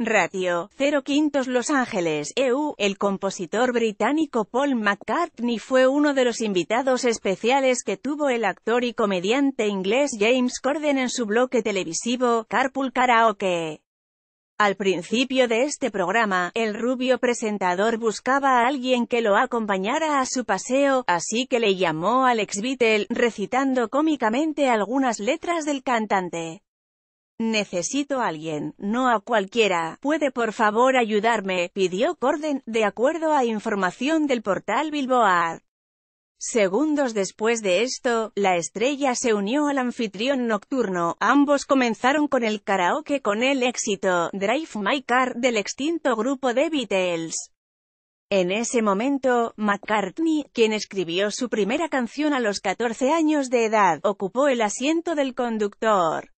Ratio 0 quintos Los Ángeles, EU. El compositor británico Paul McCartney fue uno de los invitados especiales que tuvo el actor y comediante inglés James Corden en su bloque televisivo, Carpool Karaoke. Al principio de este programa, el rubio presentador buscaba a alguien que lo acompañara a su paseo, así que le llamó Alex Beatle, recitando cómicamente algunas letras del cantante. Necesito a alguien, no a cualquiera. ¿Puede por favor ayudarme? pidió Corden, de acuerdo a información del portal Bilboard. Segundos después de esto, la estrella se unió al anfitrión nocturno, ambos comenzaron con el karaoke con el éxito, Drive My Car del extinto grupo de Beatles. En ese momento, McCartney, quien escribió su primera canción a los 14 años de edad, ocupó el asiento del conductor.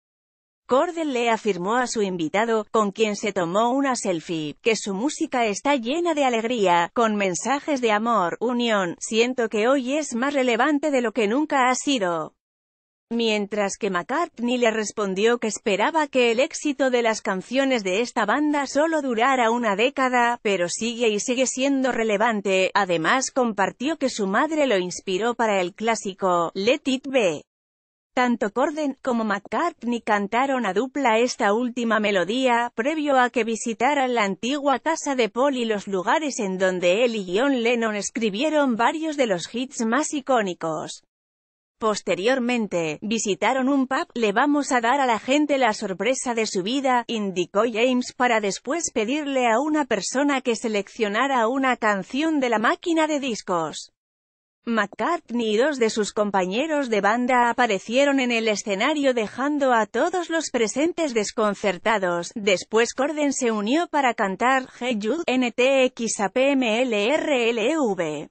Cordell le afirmó a su invitado, con quien se tomó una selfie, que su música está llena de alegría, con mensajes de amor, unión, siento que hoy es más relevante de lo que nunca ha sido. Mientras que McCartney le respondió que esperaba que el éxito de las canciones de esta banda solo durara una década, pero sigue y sigue siendo relevante, además compartió que su madre lo inspiró para el clásico, Let It Be. Tanto Corden como McCartney cantaron a dupla esta última melodía, previo a que visitaran la antigua casa de Paul y los lugares en donde él y John Lennon escribieron varios de los hits más icónicos. Posteriormente, visitaron un pub, le vamos a dar a la gente la sorpresa de su vida, indicó James para después pedirle a una persona que seleccionara una canción de la máquina de discos. McCartney y dos de sus compañeros de banda aparecieron en el escenario dejando a todos los presentes desconcertados. Después Corden se unió para cantar Hey Jude, NTXAPMLRLV.